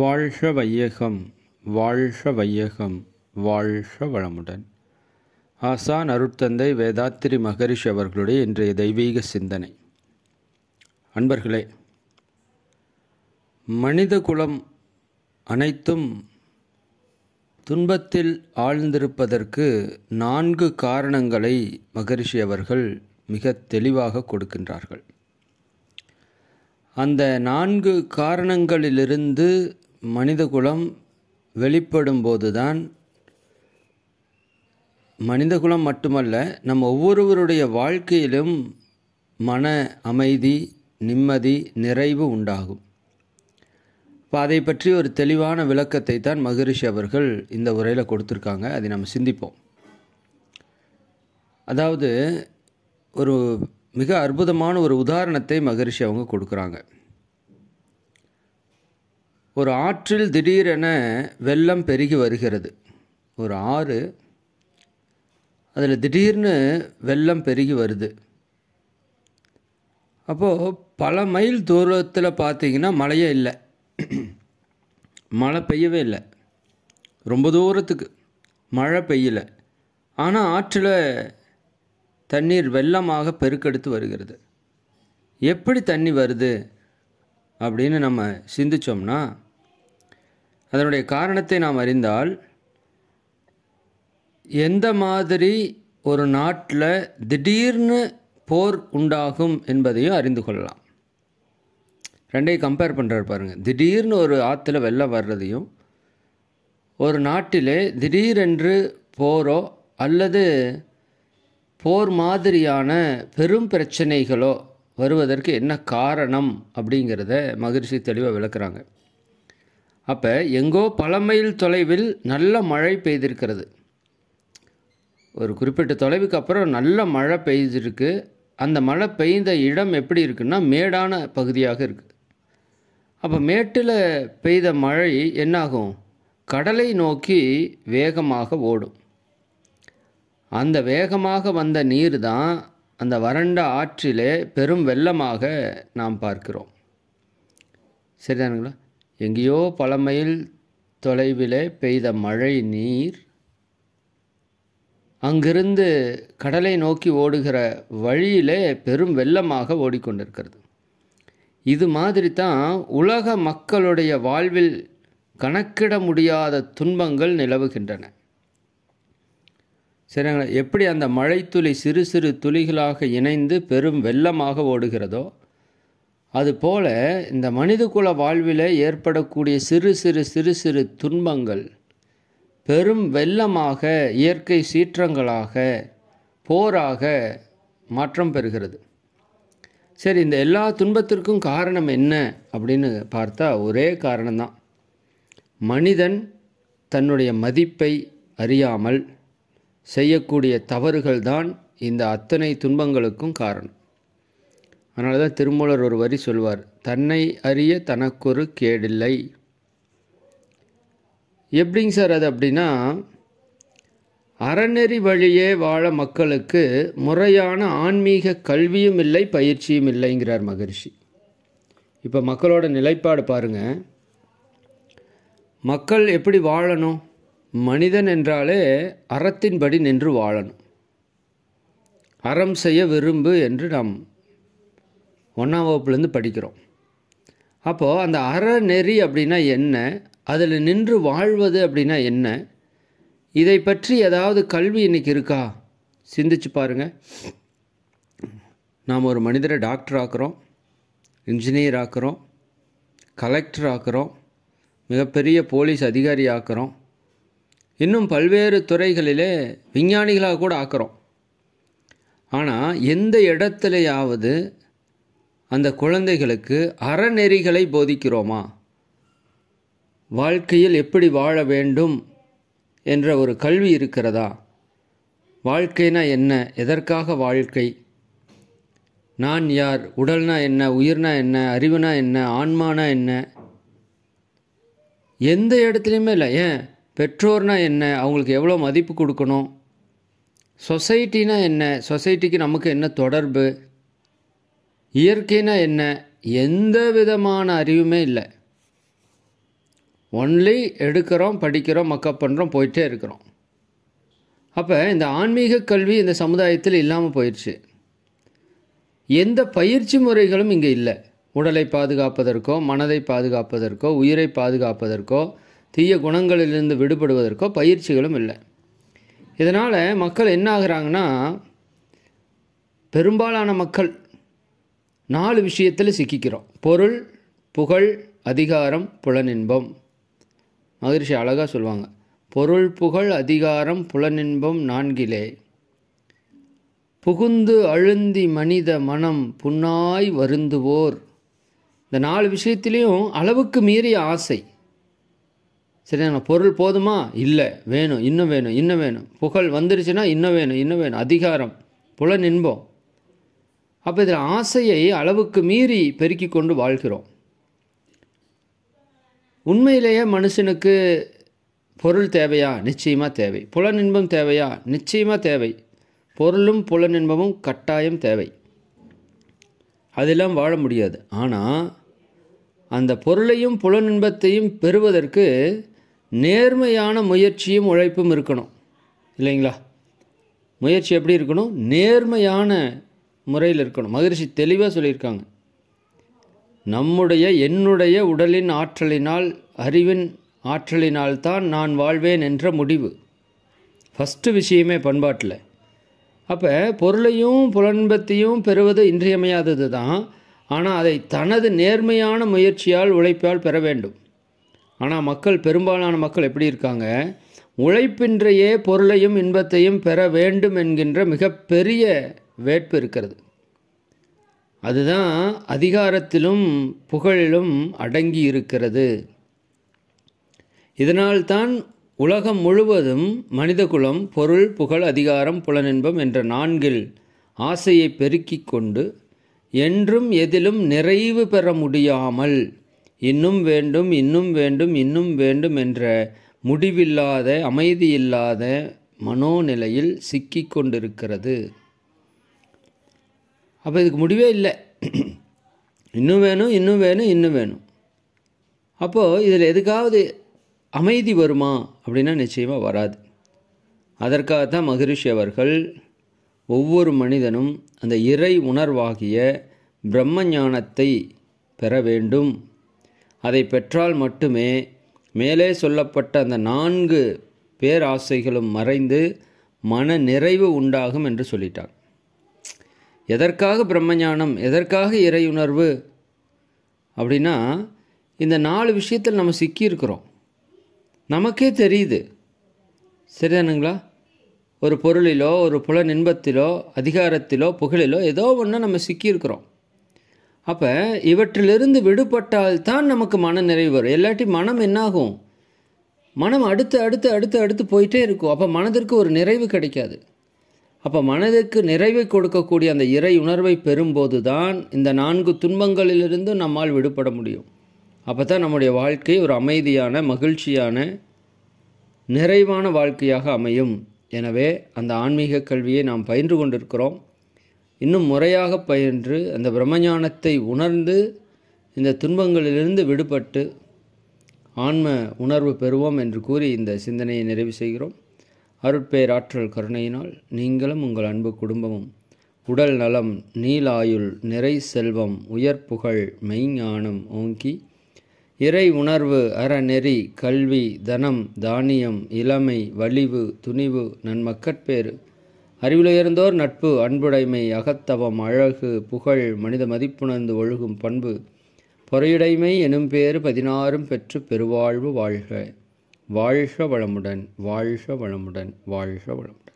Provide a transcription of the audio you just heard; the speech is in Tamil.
வாழ்க வையகம் வாழ்க வையகம் வாழ்க வளமுடன் ஆசான் அருட்தந்தை வேதாத்திரி மகரிஷ் அவர்களுடைய இன்றைய தெய்வீக சிந்தனை அன்பர்களே மனித குலம் அனைத்தும் துன்பத்தில் ஆழ்ந்திருப்பதற்கு நான்கு காரணங்களை மகரிஷி அவர்கள் மிக தெளிவாக கொடுக்கின்றார்கள் அந்த நான்கு காரணங்களிலிருந்து மனிதகுலம் வெளிப்படும் போதுதான் மனிதகுலம் மட்டுமல்ல நம் ஒவ்வொருவருடைய வாழ்க்கையிலும் மன அமைதி நிம்மதி நிறைவு உண்டாகும் இப்போ அதை பற்றி ஒரு தெளிவான விளக்கத்தை தான் மகரிஷி அவர்கள் இந்த உரையில் கொடுத்துருக்காங்க அதை நம்ம சிந்திப்போம் அதாவது ஒரு மிக அற்புதமான ஒரு உதாரணத்தை மகரிஷி அவங்க கொடுக்குறாங்க ஒரு ஆற்றில் திடீரென வெள்ளம் பெருகி வருகிறது ஒரு ஆறு அதில் திடீர்னு வெள்ளம் பெருகி வருது அப்போது பல மைல் தூரத்தில் பார்த்தீங்கன்னா மழையே இல்லை மழை பெய்யவே இல்லை ரொம்ப தூரத்துக்கு மழை பெய்யலை ஆனால் ஆற்றில் தண்ணீர் வெள்ளமாக பெருக்கெடுத்து வருகிறது எப்படி தண்ணி வருது அப்படின்னு நம்ம சிந்திச்சோம்னா அதனுடைய காரணத்தை நாம் அறிந்தால் எந்த மாதிரி ஒரு நாட்டில் திடீர்னு போர் உண்டாகும் என்பதையும் அறிந்து கொள்ளலாம் ரெண்டையும் கம்பேர் பண்ணுறாரு பாருங்கள் திடீர்னு ஒரு ஆற்றுல வெள்ளம் வர்றதையும் ஒரு நாட்டிலே திடீரென்று போரோ அல்லது போர் மாதிரியான பெரும் பிரச்சனைகளோ வருவதற்கு என்ன காரணம் அப்படிங்கிறத மகிழ்ச்சி தெளிவாக விளக்குறாங்க அப்போ எங்கோ பல மைல் தொலைவில் நல்ல மழை பெய்திருக்கிறது ஒரு குறிப்பிட்ட தொலைவுக்கு அப்புறம் நல்ல மழை பெய்திருக்கு அந்த மழை பெய்த இடம் எப்படி இருக்குன்னா மேடான பகுதியாக இருக்குது அப்போ மேட்டில் பெய்த மழை என்னாகும் கடலை நோக்கி வேகமாக ஓடும் அந்த வேகமாக வந்த நீர் தான் அந்த வறண்ட ஆற்றிலே பெரும் வெள்ளமாக நாம் பார்க்கிறோம் சரிதானுங்களா எங்கேயோ பல மைல் தொலைவிலே பெய்த மழை நீர் அங்கிருந்து கடலை நோக்கி ஓடுகிற வழியிலே பெரும் வெள்ளமாக ஓடிக்கொண்டிருக்கிறது இது மாதிரி தான் உலக மக்களுடைய வாழ்வில் கணக்கிட முடியாத துன்பங்கள் நிலவுகின்றன சரிங்களா எப்படி அந்த மழைத்துளி சிறு சிறு துளிகளாக இணைந்து பெரும் வெள்ளமாக ஓடுகிறதோ அதுபோல இந்த மனிதகுல வாழ்வில் ஏற்படக்கூடிய சிறு சிறு சிறு சிறு துன்பங்கள் பெரும் வெள்ளமாக இயற்கை சீற்றங்களாக போராக மாற்றம் பெறுகிறது சரி இந்த எல்லா துன்பத்திற்கும் காரணம் என்ன அப்படின்னு பார்த்தா ஒரே காரணம்தான் மனிதன் தன்னுடைய மதிப்பை அறியாமல் செய்யக்கூடிய தவறுகள் தான் இந்த அத்தனை துன்பங்களுக்கும் காரணம் அதனால தான் திருமூலர் ஒரு வரி சொல்வார் தன்னை அறிய தனக்கொரு கேடில்லை எப்படிங்க சார் அது அப்படின்னா அறநெறி வழியே வாழ மக்களுக்கு முறையான ஆன்மீக கல்வியும் இல்லை பயிற்சியும் இல்லைங்கிறார் மகரிஷி இப்போ மக்களோட நிலைப்பாடு பாருங்கள் மக்கள் எப்படி வாழணும் மனிதன் என்றாலே அறத்தின்படி நின்று வாழணும் அறம் செய்ய விரும்பு என்று நாம் ஒன்றாம் வகுப்புலேருந்து படிக்கிறோம் அப்போது அந்த அற நெறி அப்படின்னா என்ன அதில் நின்று வாழ்வது அப்படின்னா என்ன இதை பற்றி ஏதாவது கல்வி இன்றைக்கி இருக்கா சிந்திச்சு பாருங்கள் நாம் ஒரு மனிதரை டாக்டர் ஆக்குறோம் இன்ஜினியர் ஆக்குறோம் கலெக்டர் ஆக்குறோம் மிகப்பெரிய போலீஸ் அதிகாரி ஆக்குறோம் இன்னும் பல்வேறு துறைகளிலே விஞ்ஞானிகளாக கூட ஆக்கிறோம் ஆனால் எந்த இடத்துலையாவது அந்த குழந்தைகளுக்கு அறநெறிகளை போதிக்கிறோமா வாழ்க்கையில் எப்படி வாழ வேண்டும் என்ற ஒரு கல்வி இருக்கிறதா வாழ்க்கைனா என்ன எதற்காக வாழ்க்கை நான் யார் உடல்னா என்ன உயிர்னா என்ன அறிவுனா என்ன ஆன்மானா என்ன எந்த இடத்துலையுமே இல்லை ஏன் பெற்றோர்னா என்ன அவங்களுக்கு எவ்வளோ மதிப்பு கொடுக்கணும் சொசைட்டினா என்ன சொசைட்டிக்கு நமக்கு என்ன தொடர்பு இயற்கைனா என்ன எந்த விதமான அறிவுமே இல்லை ஒன்லி எடுக்கிறோம் படிக்கிறோம் மக்கப் பண்ணுறோம் போயிட்டே இருக்கிறோம் அப்போ இந்த ஆன்மீக கல்வி இந்த சமுதாயத்தில் இல்லாமல் போயிடுச்சு எந்த பயிற்சி முறைகளும் இங்கே இல்லை உடலை பாதுகாப்பதற்கோ மனதை பாதுகாப்பதற்கோ உயிரை பாதுகாப்பதற்கோ தீய குணங்களிலிருந்து விடுபடுவதற்கோ பயிற்சிகளும் இல்லை இதனால் மக்கள் என்ன ஆகுறாங்கன்னா பெரும்பாலான மக்கள் நாலு விஷயத்தில் சிக்கிக்கிறோம் பொருள் புகழ் அதிகாரம் புலனின்பம் மகிழ்ச்சி அழகாக சொல்லுவாங்க பொருள் புகழ் அதிகாரம் புலனின்பம் நான்கிலே புகுந்து அழுந்தி மனித மனம் புண்ணாய் வருந்துவோர் இந்த நாலு விஷயத்திலையும் அளவுக்கு மீறிய ஆசை சரிதாங்க பொருள் போதுமா இல்லை வேணும் இன்னும் வேணும் இன்னும் வேணும் புகழ் வந்துருச்சுன்னா இன்னும் வேணும் இன்னும் வேணும் அதிகாரம் புல நின்போம் அப்போ இதில் ஆசையை அளவுக்கு மீறி பெருக்கி கொண்டு வாழ்கிறோம் உண்மையிலேயே மனுஷனுக்கு பொருள் தேவையா நிச்சயமாக தேவை புலநின்பம் தேவையா நிச்சயமாக தேவை பொருளும் புலநின்பமும் கட்டாயம் தேவை அதெல்லாம் வாழ முடியாது ஆனால் அந்த பொருளையும் புலநின்பத்தையும் பெறுவதற்கு நேர்மையான முயற்சியும் உழைப்பும் இருக்கணும் இல்லைங்களா முயற்சி எப்படி இருக்கணும் நேர்மையான முறையில் இருக்கணும் மகிழ்ச்சி தெளிவாக சொல்லியிருக்காங்க நம்முடைய என்னுடைய உடலின் ஆற்றலினால் அறிவின் ஆற்றலினால் தான் நான் வாழ்வேன் என்ற முடிவு ஃபஸ்ட்டு விஷயமே பண்பாட்டில் அப்போ பொருளையும் புலன்பத்தையும் பெறுவது இன்றியமையாதது தான் ஆனால் அதை தனது நேர்மையான முயற்சியால் உழைப்பால் பெற வேண்டும் ஆனால் மக்கள் பெரும்பாலான மக்கள் எப்படி இருக்காங்க உழைப்பின்றையே பொருளையும் இன்பத்தையும் பெற வேண்டும் என்கின்ற மிகப்பெரிய வேட்பு இருக்கிறது அதுதான் அதிகாரத்திலும் புகழிலும் அடங்கி இருக்கிறது இதனால்தான் உலகம் முழுவதும் மனிதகுலம் பொருள் புகழ் அதிகாரம் புலனின்பம் என்ற நான்கில் ஆசையை பெருக்கிக் கொண்டு என்றும் எதிலும் நிறைவு பெற முடியாமல் இன்னும் வேண்டும் இன்னும் வேண்டும் இன்னும் வேண்டும் என்ற முடிவில்லாத அமைதியில்லாத மனோநிலையில் சிக்கி கொண்டிருக்கிறது அப்போ இதுக்கு முடிவே இல்லை இன்னும் வேணும் இன்னும் வேணும் இன்னும் வேணும் அப்போது இதில் எதுக்காவது அமைதி வருமா அப்படின்னா நிச்சயமாக வராது அதற்காகத்தான் தான் மகரிஷி அவர்கள் ஒவ்வொரு மனிதனும் அந்த இறை உணர்வாகிய பிரம்ம ஞானத்தை பெற வேண்டும் அதை பெற்றால் மட்டுமே மேலே சொல்லப்பட்ட அந்த நான்கு பேராசைகளும் மறைந்து மன நிறைவு உண்டாகும் என்று சொல்லிட்டான் எதற்காக பிரம்மஞானம் எதற்காக இறையுணர்வு அப்படின்னா இந்த நாலு விஷயத்தில் நம்ம சிக்கியிருக்கிறோம் நமக்கே தெரியுது சரிதானுங்களா ஒரு பொருளிலோ ஒரு புல இன்பத்திலோ அதிகாரத்திலோ புகழிலோ ஏதோ ஒன்று நம்ம சிக்கியிருக்கிறோம் அப்போ இவற்றிலிருந்து விடுபட்டால் தான் நமக்கு மன நிறைவு வரும் இல்லாட்டி மனம் என்னாகும் மனம் அடுத்து அடுத்து அடுத்து அடுத்து போயிட்டே இருக்கும் அப்போ மனதிற்கு ஒரு நிறைவு கிடைக்காது அப்போ மனதிற்கு நிறைவை கொடுக்கக்கூடிய அந்த இறை உணர்வை பெறும்போது தான் இந்த நான்கு துன்பங்களிலிருந்து நம்மால் விடுபட முடியும் அப்போ தான் நம்முடைய வாழ்க்கை ஒரு அமைதியான மகிழ்ச்சியான நிறைவான வாழ்க்கையாக அமையும் எனவே அந்த ஆன்மீக கல்வியை நாம் பயின்று கொண்டிருக்கிறோம் இன்னும் முறையாக பயின்று அந்த பிரம்மஞானத்தை உணர்ந்து இந்த துன்பங்களிலிருந்து விடுபட்டு ஆன்ம உணர்வு பெறுவோம் என்று கூறி இந்த சிந்தனையை நிறைவு செய்கிறோம் ஆற்றல் கருணையினால் நீங்களும் உங்கள் அன்பு குடும்பமும் உடல் நலம் நீலாயுள் நிறை செல்வம் உயர் புகழ் மெய்ஞானம் ஓங்கி இறை உணர்வு அறநெறி கல்வி தனம் தானியம் இளமை வலிவு துணிவு நன்மக்கட்பேறு அறிவிலுயர்ந்தோர் நட்பு அன்புடைமை அகத்தவம் அழகு புகழ் மனித மதிப்புணர்ந்து ஒழுகும் பண்பு பொறையுடைமை எனும் பேறு பதினாறும் பெற்று பெருவாழ்வு வாழ்க வாழ்க வளமுடன் வாழ்க வளமுடன் வாழ்க வளம்